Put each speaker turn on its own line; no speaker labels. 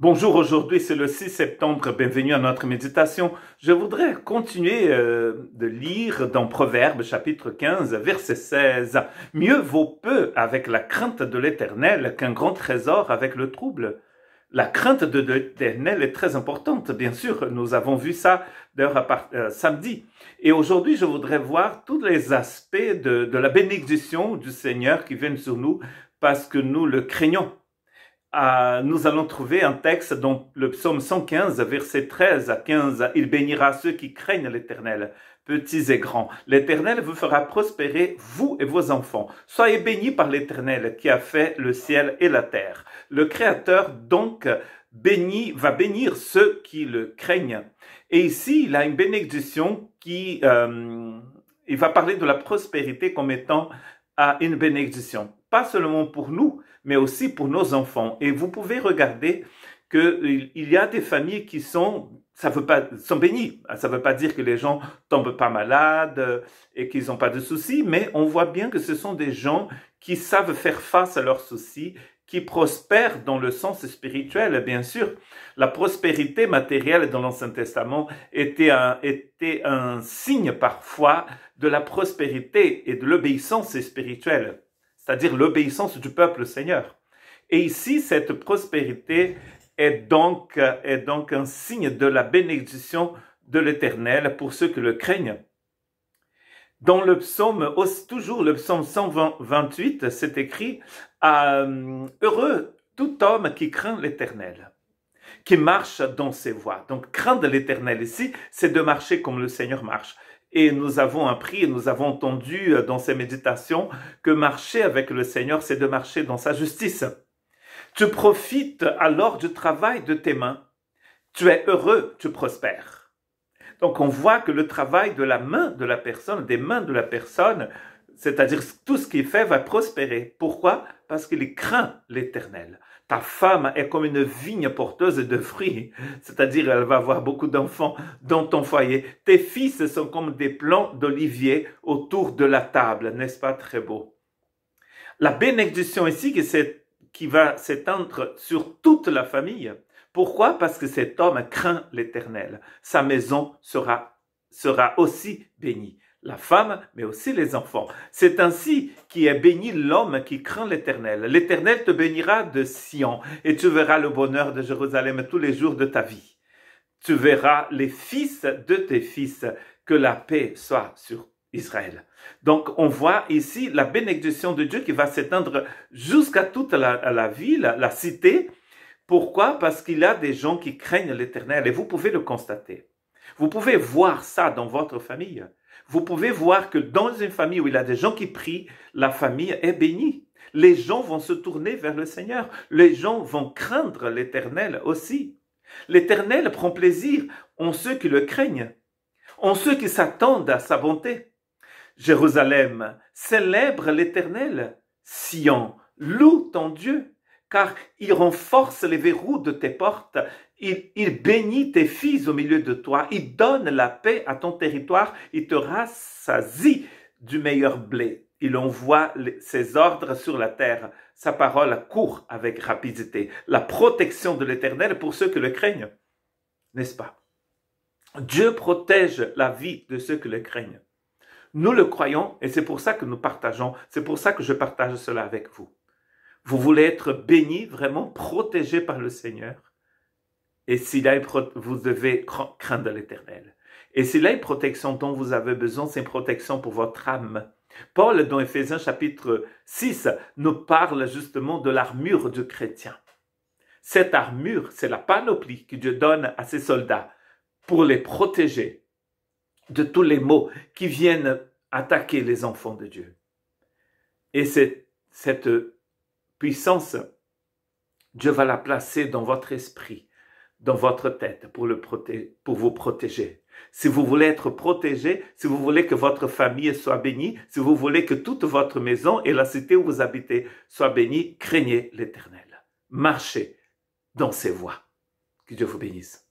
Bonjour, aujourd'hui c'est le 6 septembre, bienvenue à notre méditation. Je voudrais continuer euh, de lire dans Proverbes, chapitre 15, verset 16. Mieux vaut peu avec la crainte de l'Éternel qu'un grand trésor avec le trouble. La crainte de l'Éternel est très importante, bien sûr, nous avons vu ça d'heure euh, samedi. Et aujourd'hui, je voudrais voir tous les aspects de, de la bénédiction du Seigneur qui viennent sur nous parce que nous le craignons. Ah, nous allons trouver un texte dans le psaume 115, verset 13 à 15. Il bénira ceux qui craignent l'Éternel, petits et grands. L'Éternel vous fera prospérer, vous et vos enfants. Soyez bénis par l'Éternel qui a fait le ciel et la terre. Le Créateur, donc, béni, va bénir ceux qui le craignent. Et ici, il a une bénédiction qui... Euh, il va parler de la prospérité comme étant à ah, une bénédiction pas seulement pour nous, mais aussi pour nos enfants. Et vous pouvez regarder qu'il y a des familles qui sont, ça veut pas, sont bénies. Ça ne veut pas dire que les gens tombent pas malades euh, et qu'ils n'ont pas de soucis, mais on voit bien que ce sont des gens qui savent faire face à leurs soucis, qui prospèrent dans le sens spirituel, bien sûr. La prospérité matérielle dans l'Ancien Testament était un, était un signe parfois de la prospérité et de l'obéissance spirituelle c'est-à-dire l'obéissance du peuple Seigneur. Et ici, cette prospérité euh, est donc, un signe de la bénédiction de l'Éternel pour ceux qui le craignent. Dans le psaume, toujours le psaume 128, c'est écrit euh, Heureux tout homme qui craint l'Éternel, qui marche dans ses voies. Donc, craindre l'Éternel ici, c'est de marcher comme le Seigneur marche. Et nous avons appris, nous avons entendu euh, dans ces méditations que marcher avec le Seigneur, c'est de marcher dans sa justice. Tu profites alors du travail de tes mains. Tu es heureux, tu prospères. Donc on voit que le travail de la main de la personne, des mains de la personne, c'est-à-dire tout ce qu'il fait va prospérer. Pourquoi Parce qu'il craint l'Éternel. Ta femme est comme une vigne porteuse de fruits, c'est-à-dire elle va avoir beaucoup d'enfants dans ton foyer. Tes fils sont comme des plants d'olivier autour de la table, n'est-ce pas très beau La bénédiction ici qui, va s'étendre sur toute la famille. Pourquoi Parce que cet homme craint l'Éternel. Sa maison sera, sera aussi bénie la femme, mais aussi les enfants. C'est ainsi qui est béni l'homme qui craint l'Éternel. L'Éternel te bénira de Sion, et tu verras le bonheur de Jérusalem tous les jours de ta vie. Tu verras les fils de tes fils, que la paix soit sur Israël. Donc on voit ici la bénédiction de Dieu qui va s'étendre jusqu'à toute la, la ville, la cité. Pourquoi Parce qu'il y a des gens qui craignent l'Éternel, et vous pouvez le constater. Vous pouvez voir ça dans votre famille vous pouvez voir que dans une famille où il y a des gens qui prient, la famille est bénie. Les gens vont se tourner vers le Seigneur. Les gens vont craindre l'Éternel aussi. L'Éternel prend plaisir en ceux qui le craignent, en ceux qui s'attendent à sa bonté. Jérusalem, célèbre l'Éternel. Sion, loue ton Dieu, car il renforce les verrous de tes portes il, bénit tes fils au milieu de toi. Il donne la paix à ton territoire. Il te rassasie du meilleur blé. Il envoie ses ordres sur la terre. Sa parole court avec rapidité. La protection de l'Éternel pour ceux que le craignent. N'est-ce pas Dieu protège la vie de ceux que le craignent. Nous le croyons et c'est pour ça que nous partageons. C'est pour ça que je partage cela avec vous. Vous voulez être béni, vraiment protégé par le Seigneur et si là, vous devez craindre l'éternel. Et si là une protection dont vous avez besoin, c'est une protection pour votre âme. Paul, dans Ephésiens chapitre 6, nous parle justement de l'armure du chrétien. Cette armure, c'est la panoplie que Dieu donne à ses soldats pour les protéger de tous les maux qui viennent attaquer les enfants de Dieu. Et cette puissance, Dieu va la placer dans votre esprit dans votre tête pour, le pour vous protéger. Si vous voulez être protégé, si vous voulez que votre famille soit bénie, si vous voulez que toute votre maison et la cité où vous habitez soient bénies, craignez l'Éternel. Marchez dans ses voies. Que Dieu vous bénisse.